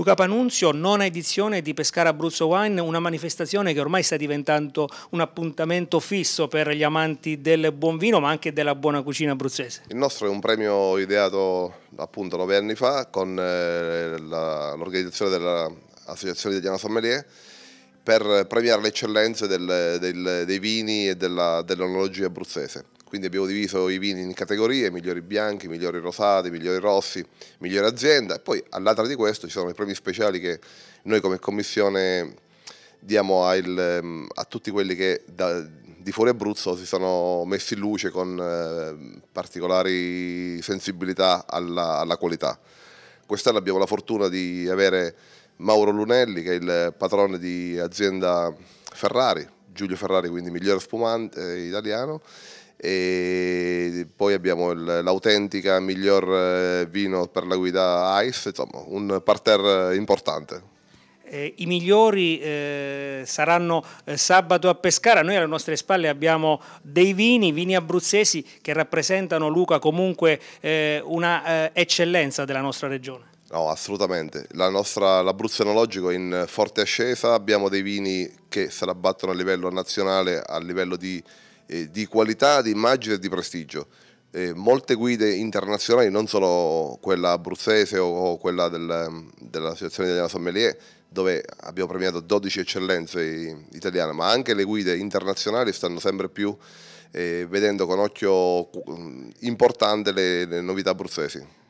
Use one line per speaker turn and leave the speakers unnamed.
Luca Panunzio, nona edizione di Pescara Abruzzo Wine, una manifestazione che ormai sta diventando un appuntamento fisso per gli amanti del buon vino ma anche della buona cucina abruzzese.
Il nostro è un premio ideato appunto nove anni fa con eh, l'organizzazione dell'Associazione Italiana Sommelier per premiare le eccellenze del, del, dei vini e della, dell'onologia abruzzese. Quindi abbiamo diviso i vini in categorie, migliori bianchi, migliori rosati, migliori rossi, migliore azienda. E poi all'altra di questo ci sono i premi speciali che noi come commissione diamo a, il, a tutti quelli che da, di fuori Abruzzo si sono messi in luce con eh, particolari sensibilità alla, alla qualità. Quest'anno abbiamo la fortuna di avere Mauro Lunelli che è il patrone di azienda Ferrari, Giulio Ferrari quindi miglior spumante eh, italiano e poi abbiamo l'autentica miglior eh, vino per la guida ICE, insomma un parterre importante.
Eh, I migliori eh, saranno eh, sabato a Pescara, noi alle nostre spalle abbiamo dei vini, vini abruzzesi che rappresentano Luca comunque eh, una eccellenza della nostra regione.
No, assolutamente. La nostra, L'Abruzzo Enologico è in forte ascesa, abbiamo dei vini che se la battono a livello nazionale, a livello di, eh, di qualità, di immagine e di prestigio. Eh, molte guide internazionali, non solo quella abruzzese o, o quella del, dell'Associazione Italiana Sommelier, dove abbiamo premiato 12 eccellenze italiane, ma anche le guide internazionali stanno sempre più eh, vedendo con occhio mm, importante le, le novità abruzzesi.